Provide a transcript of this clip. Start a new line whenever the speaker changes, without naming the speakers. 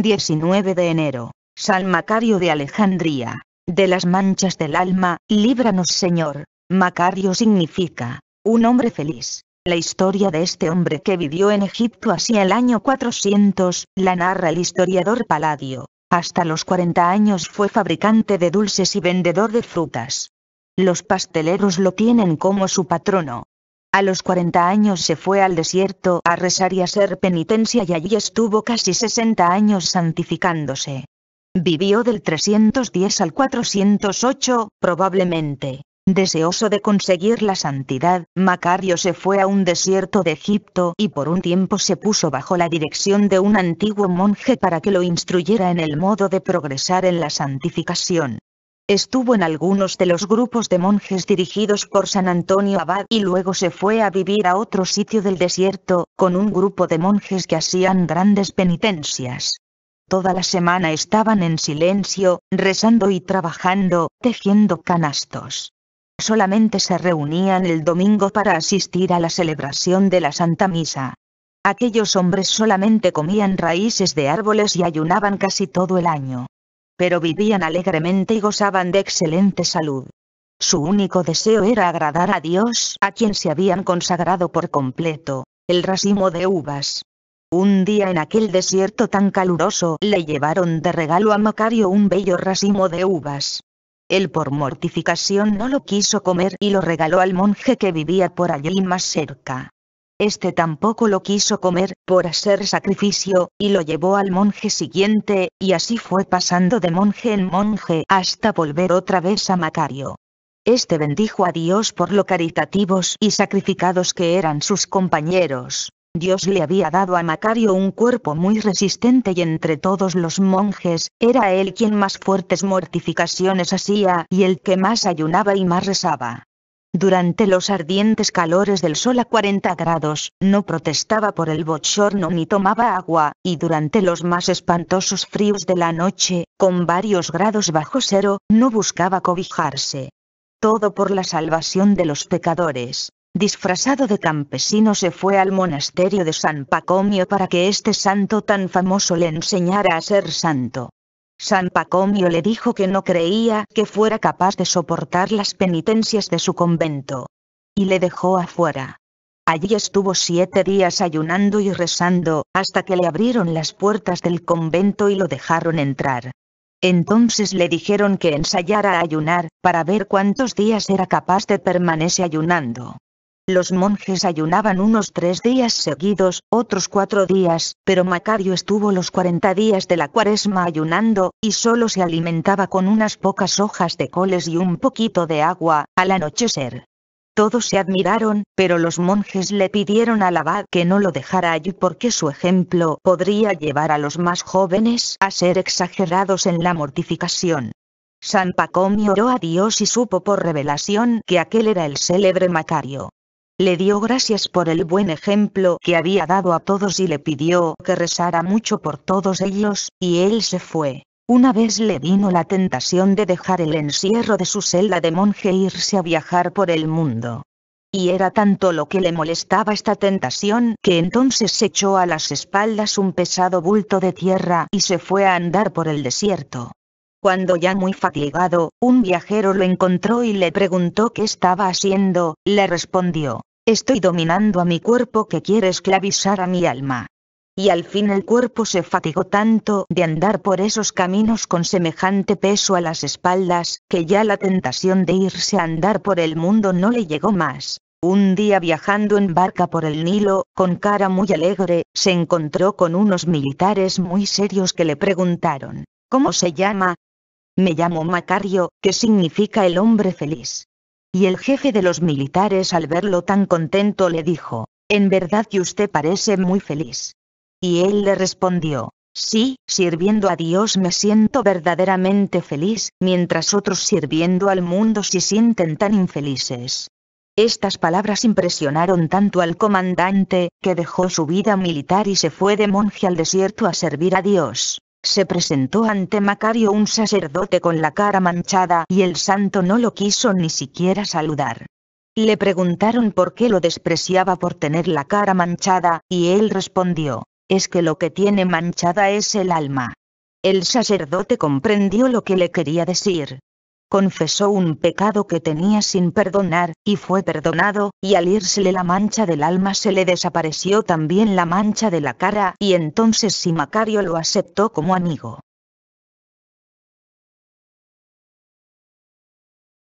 19 de enero, San Macario de Alejandría, de las manchas del alma, líbranos Señor. Macario significa, un hombre feliz. La historia de este hombre que vivió en Egipto hacia el año 400, la narra el historiador Paladio. Hasta los 40 años fue fabricante de dulces y vendedor de frutas. Los pasteleros lo tienen como su patrono. A los 40 años se fue al desierto a rezar y a hacer penitencia y allí estuvo casi 60 años santificándose. Vivió del 310 al 408, probablemente. Deseoso de conseguir la santidad, Macario se fue a un desierto de Egipto y por un tiempo se puso bajo la dirección de un antiguo monje para que lo instruyera en el modo de progresar en la santificación. Estuvo en algunos de los grupos de monjes dirigidos por San Antonio Abad y luego se fue a vivir a otro sitio del desierto, con un grupo de monjes que hacían grandes penitencias. Toda la semana estaban en silencio, rezando y trabajando, tejiendo canastos. Solamente se reunían el domingo para asistir a la celebración de la Santa Misa. Aquellos hombres solamente comían raíces de árboles y ayunaban casi todo el año pero vivían alegremente y gozaban de excelente salud. Su único deseo era agradar a Dios, a quien se habían consagrado por completo, el racimo de uvas. Un día en aquel desierto tan caluroso le llevaron de regalo a Macario un bello racimo de uvas. Él por mortificación no lo quiso comer y lo regaló al monje que vivía por allí más cerca. Este tampoco lo quiso comer, por hacer sacrificio, y lo llevó al monje siguiente, y así fue pasando de monje en monje hasta volver otra vez a Macario. Este bendijo a Dios por lo caritativos y sacrificados que eran sus compañeros. Dios le había dado a Macario un cuerpo muy resistente y entre todos los monjes, era él quien más fuertes mortificaciones hacía y el que más ayunaba y más rezaba. Durante los ardientes calores del sol a 40 grados, no protestaba por el bochorno ni tomaba agua, y durante los más espantosos fríos de la noche, con varios grados bajo cero, no buscaba cobijarse. Todo por la salvación de los pecadores. Disfrazado de campesino se fue al monasterio de San Pacomio para que este santo tan famoso le enseñara a ser santo. San Pacomio le dijo que no creía que fuera capaz de soportar las penitencias de su convento. Y le dejó afuera. Allí estuvo siete días ayunando y rezando, hasta que le abrieron las puertas del convento y lo dejaron entrar. Entonces le dijeron que ensayara a ayunar, para ver cuántos días era capaz de permanecer ayunando. Los monjes ayunaban unos tres días seguidos, otros cuatro días, pero Macario estuvo los cuarenta días de la cuaresma ayunando, y solo se alimentaba con unas pocas hojas de coles y un poquito de agua, al anochecer. Todos se admiraron, pero los monjes le pidieron al abad que no lo dejara allí porque su ejemplo podría llevar a los más jóvenes a ser exagerados en la mortificación. San Pacomio oró a Dios y supo por revelación que aquel era el célebre Macario le dio gracias por el buen ejemplo que había dado a todos y le pidió que rezara mucho por todos ellos, y él se fue. Una vez le vino la tentación de dejar el encierro de su celda de monje e irse a viajar por el mundo. Y era tanto lo que le molestaba esta tentación que entonces se echó a las espaldas un pesado bulto de tierra y se fue a andar por el desierto. Cuando ya muy fatigado, un viajero lo encontró y le preguntó qué estaba haciendo, le respondió, Estoy dominando a mi cuerpo que quiere esclavizar a mi alma. Y al fin el cuerpo se fatigó tanto de andar por esos caminos con semejante peso a las espaldas, que ya la tentación de irse a andar por el mundo no le llegó más. Un día viajando en barca por el Nilo, con cara muy alegre, se encontró con unos militares muy serios que le preguntaron, ¿cómo se llama? Me llamo Macario, que significa el hombre feliz. Y el jefe de los militares al verlo tan contento le dijo, en verdad que usted parece muy feliz. Y él le respondió, sí, sirviendo a Dios me siento verdaderamente feliz, mientras otros sirviendo al mundo se sienten tan infelices. Estas palabras impresionaron tanto al comandante, que dejó su vida militar y se fue de monje al desierto a servir a Dios. Se presentó ante Macario un sacerdote con la cara manchada y el santo no lo quiso ni siquiera saludar. Le preguntaron por qué lo despreciaba por tener la cara manchada, y él respondió, es que lo que tiene manchada es el alma. El sacerdote comprendió lo que le quería decir, confesó un pecado que tenía sin perdonar, y fue perdonado, y al írsele la mancha del alma se le desapareció también la mancha de la cara, y entonces Simacario lo aceptó como amigo.